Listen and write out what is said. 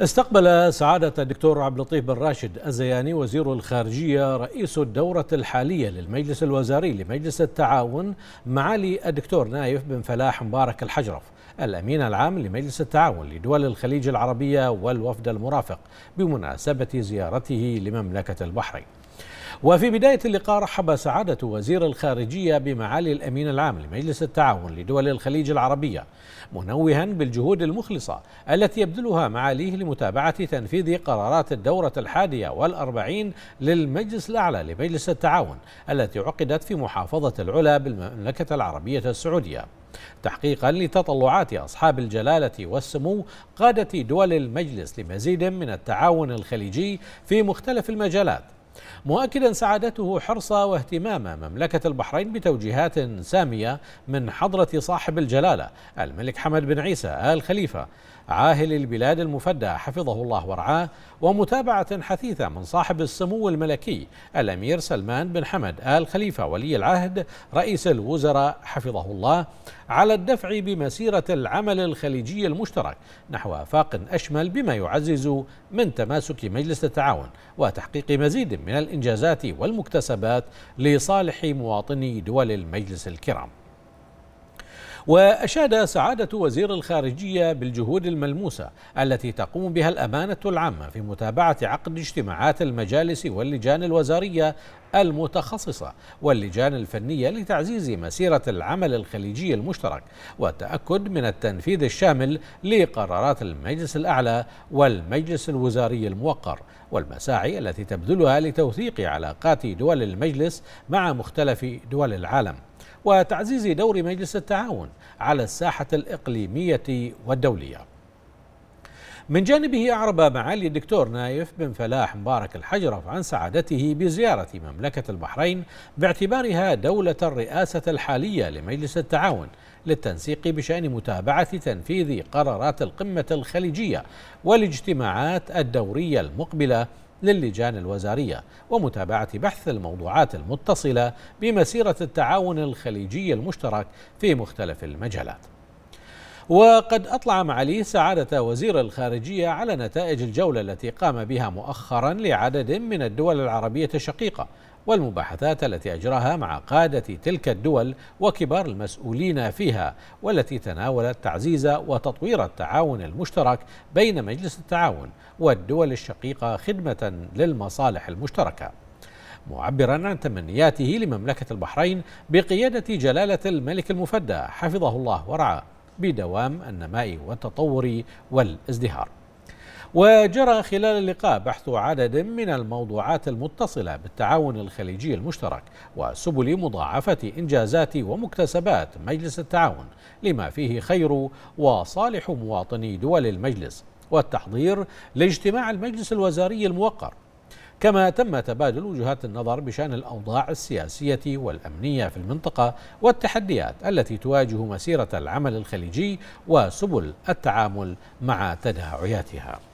استقبل سعادة الدكتور عبد اللطيف بن راشد الزياني وزير الخارجية رئيس الدورة الحالية للمجلس الوزاري لمجلس التعاون معالي الدكتور نايف بن فلاح مبارك الحجرف الأمين العام لمجلس التعاون لدول الخليج العربية والوفد المرافق بمناسبة زيارته لمملكة البحرين وفي بداية اللقاء رحب سعادة وزير الخارجية بمعالي الأمين العام لمجلس التعاون لدول الخليج العربية منوها بالجهود المخلصة التي يبذلها معاليه لمتابعة تنفيذ قرارات الدورة الحادية والأربعين للمجلس الأعلى لمجلس التعاون التي عقدت في محافظة العلا بالمملكة العربية السعودية تحقيقا لتطلعات أصحاب الجلالة والسمو قادة دول المجلس لمزيد من التعاون الخليجي في مختلف المجالات مؤكدا سعادته حرص واهتمام مملكة البحرين بتوجيهات سامية من حضرة صاحب الجلالة الملك حمد بن عيسى آل خليفة عاهل البلاد المفدى حفظه الله ورعاه ومتابعة حثيثة من صاحب السمو الملكي الأمير سلمان بن حمد آل خليفة ولي العهد رئيس الوزراء حفظه الله على الدفع بمسيرة العمل الخليجي المشترك نحو آفاق أشمل بما يعزز من تماسك مجلس التعاون وتحقيق مزيد من الإنجازات والمكتسبات لصالح مواطني دول المجلس الكرام وأشاد سعادة وزير الخارجية بالجهود الملموسة التي تقوم بها الأمانة العامة في متابعة عقد اجتماعات المجالس واللجان الوزارية المتخصصة واللجان الفنية لتعزيز مسيرة العمل الخليجي المشترك والتأكد من التنفيذ الشامل لقرارات المجلس الأعلى والمجلس الوزاري الموقر والمساعي التي تبذلها لتوثيق علاقات دول المجلس مع مختلف دول العالم وتعزيز دور مجلس التعاون على الساحة الإقليمية والدولية من جانبه أعرب معالي الدكتور نايف بن فلاح مبارك الحجرف عن سعادته بزيارة مملكة البحرين باعتبارها دولة الرئاسة الحالية لمجلس التعاون للتنسيق بشأن متابعة تنفيذ قرارات القمة الخليجية والاجتماعات الدورية المقبلة للجان الوزارية ومتابعة بحث الموضوعات المتصلة بمسيرة التعاون الخليجي المشترك في مختلف المجالات وقد أطلع معالي سعادة وزير الخارجية على نتائج الجولة التي قام بها مؤخرا لعدد من الدول العربية الشقيقة والمباحثات التي أجراها مع قادة تلك الدول وكبار المسؤولين فيها والتي تناولت تعزيز وتطوير التعاون المشترك بين مجلس التعاون والدول الشقيقة خدمة للمصالح المشتركة معبرا عن تمنياته لمملكة البحرين بقيادة جلالة الملك المفدى حفظه الله ورعاه بدوام النماء والتطور والازدهار وجرى خلال اللقاء بحث عدد من الموضوعات المتصلة بالتعاون الخليجي المشترك وسبل مضاعفة إنجازات ومكتسبات مجلس التعاون لما فيه خير وصالح مواطني دول المجلس والتحضير لاجتماع المجلس الوزاري الموقر كما تم تبادل وجهات النظر بشان الاوضاع السياسيه والامنيه في المنطقه والتحديات التي تواجه مسيره العمل الخليجي وسبل التعامل مع تداعياتها